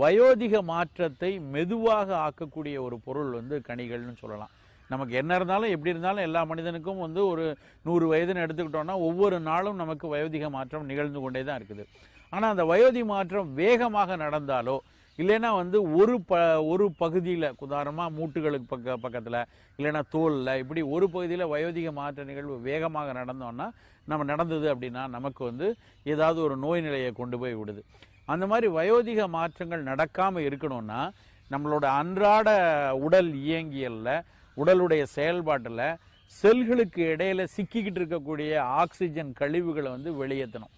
வயோதிக மாற்றத்தை மெதுவாக ஆக்கக்கூடிய ஒரு பொருள் வந்து கனிகள்னு சொல்லலாம் நமக்கு என்ன இருந்தாலும் எப்படி இருந்தாலும் எல்லா மனிதனுக்கும் வந்து ஒரு நூறு வயதுன்னு எடுத்துக்கிட்டோம்னா ஒவ்வொரு நாளும் நமக்கு வயோதிக மாற்றம் நிகழ்ந்து கொண்டே தான் இருக்குது ஆனால் அந்த வயோதி மாற்றம் வேகமாக நடந்தாலோ இல்லைன்னா வந்து ஒரு ப ஒரு பகுதியில் உதாரணமாக மூட்டுகளுக்கு பக்க பக்கத்தில் இல்லைன்னா தோலில் இப்படி ஒரு பகுதியில் வயோதிக மாற்ற நிகழ்வு வேகமாக நடந்தோன்னா நம்ம நடந்தது அப்படின்னா நமக்கு வந்து ஏதாவது ஒரு நோய் நிலையை கொண்டு போய் விடுது அந்த மாதிரி வயோதிக மாற்றங்கள் நடக்காமல் இருக்கணும்னா நம்மளோட அன்றாட உடல் இயங்கியலில் உடலுடைய செயல்பாட்டில் செல்களுக்கு இடையில் சிக்கிக்கிட்டு இருக்கக்கூடிய ஆக்சிஜன் கழிவுகளை வந்து வெளியேற்றணும்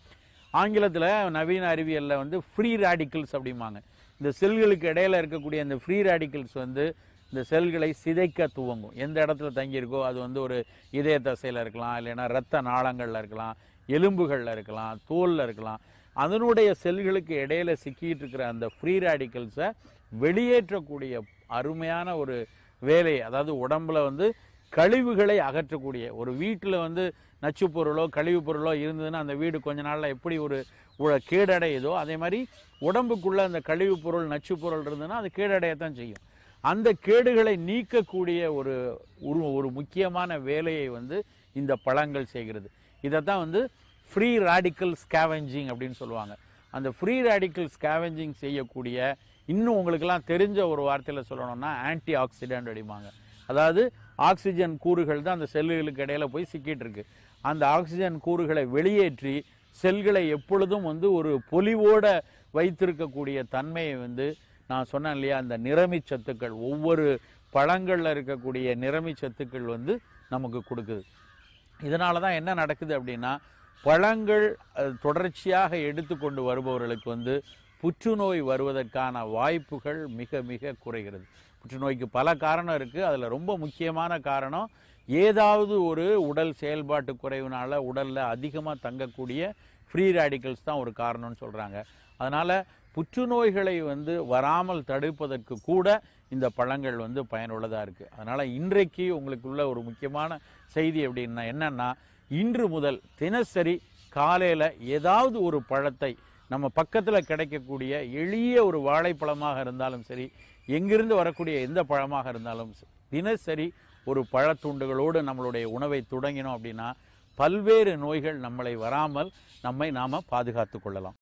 ஆங்கிலத்தில் நவீன அறிவியலில் வந்து ஃப்ரீ ராடிக்கல்ஸ் அப்படிம்பாங்க இந்த செல்களுக்கு இடையில் இருக்கக்கூடிய அந்த ஃப்ரீ ராடிக்கல்ஸ் வந்து இந்த செல்களை சிதைக்க துவங்கும் எந்த இடத்துல தங்கியிருக்கோ அது வந்து ஒரு இதய தசையில் இருக்கலாம் இல்லைன்னா ரத்த நாளங்களில் இருக்கலாம் எலும்புகளில் இருக்கலாம் தோலில் இருக்கலாம் அதனுடைய செல்களுக்கு இடையில சிக்கிட்டு இருக்கிற அந்த ஃப்ரீ ரேடிக்கல்ஸை வெளியேற்றக்கூடிய அருமையான ஒரு வேலை அதாவது உடம்புல வந்து கழிவுகளை அகற்றக்கூடிய ஒரு வீட்டில் வந்து நச்சு பொருளோ கழிவு பொருளோ இருந்ததுன்னா அந்த வீடு கொஞ்ச நாளில் எப்படி ஒரு கேடடையுதோ அதே மாதிரி உடம்புக்குள்ளே அந்த கழிவு பொருள் நச்சு பொருள் இருந்ததுன்னா அது கேடடையத்தான் செய்யும் அந்த கேடுகளை நீக்கக்கூடிய ஒரு ஒரு முக்கியமான வேலையை வந்து இந்த பழங்கள் செய்கிறது இதை தான் வந்து ஃப்ரீ ராடிக்கல் ஸ்கேவெஞ்சிங் அப்படின்னு சொல்லுவாங்க அந்த ஃப்ரீ ராடிக்கல் ஸ்கேவெஞ்சிங் செய்யக்கூடிய இன்னும் உங்களுக்கெல்லாம் தெரிஞ்ச ஒரு வார்த்தையில் சொல்லணும்னா ஆன்டி ஆக்சிடென்ட் அடிப்பாங்க அதாவது ஆக்சிஜன் கூறுகள் தான் அந்த செல்லுகளுக்கு இடையில் போய் சிக்கிட்டு இருக்கு அந்த ஆக்சிஜன் கூறுகளை வெளியேற்றி செல்களை எப்பொழுதும் வந்து ஒரு பொலிவோட வைத்திருக்கக்கூடிய தன்மையை வந்து நான் சொன்னேன் இல்லையா அந்த நிறமி சத்துக்கள் ஒவ்வொரு பழங்களில் இருக்கக்கூடிய நிறமி சத்துக்கள் வந்து நமக்கு கொடுக்குது இதனால தான் என்ன நடக்குது அப்படின்னா பழங்கள் தொடர்ச்சியாக எடுத்துக்கொண்டு வருபவர்களுக்கு வந்து புற்றுநோய் வருவதற்கான வாய்ப்புகள் மிக மிக குறைகிறது புற்றுநோய்க்கு பல காரணம் இருக்குது அதில் ரொம்ப முக்கியமான காரணம் ஏதாவது ஒரு உடல் செயல்பாட்டு குறைவினால் உடலில் அதிகமாக தங்கக்கூடிய ஃப்ரீ ரேடிக்கல்ஸ் தான் ஒரு காரணம்னு சொல்கிறாங்க அதனால் புற்றுநோய்களை வந்து வராமல் தடுப்பதற்கு கூட இந்த பழங்கள் வந்து பயனுள்ளதாக இருக்குது அதனால் இன்றைக்கு உங்களுக்குள்ள ஒரு முக்கியமான செய்தி அப்படின்னா என்னென்னா இன்று முதல் தினசரி காலையில் ஏதாவது ஒரு பழத்தை நம்ம பக்கத்தில் கிடைக்கக்கூடிய எளிய ஒரு வாழைப்பழமாக இருந்தாலும் சரி எங்கிருந்து வரக்கூடிய எந்த பழமாக இருந்தாலும் தினசரி ஒரு பழத்துண்டுகளோடு நம்மளுடைய உணவை தொடங்கினோம் அப்படின்னா பல்வேறு நோய்கள் நம்மளை வராமல் நம்மை நாம் பாதுகாத்து கொள்ளலாம்